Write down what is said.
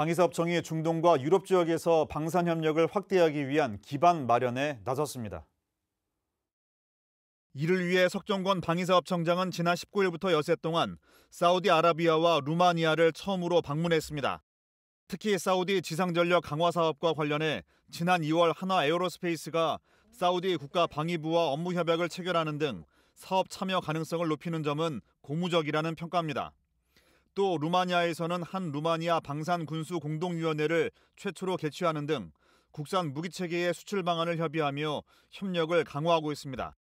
방위사업청이 중동과 유럽 지역에서 방산 협력을 확대하기 위한 기반 마련에 나섰습니다. 이를 위해 석정권 방위사업청장은 지난 19일부터 여세 동안 사우디아라비아와 루마니아를 처음으로 방문했습니다. 특히 사우디 지상전력 강화 사업과 관련해 지난 2월 하나 에어로스페이스가 사우디 국가 방위부와 업무 협약을 체결하는 등 사업 참여 가능성을 높이는 점은 고무적이라는 평가입니다. 또 루마니아에서는 한 루마니아 방산 군수 공동위원회를 최초로 개최하는 등 국산 무기 체계의 수출 방안을 협의하며 협력을 강화하고 있습니다.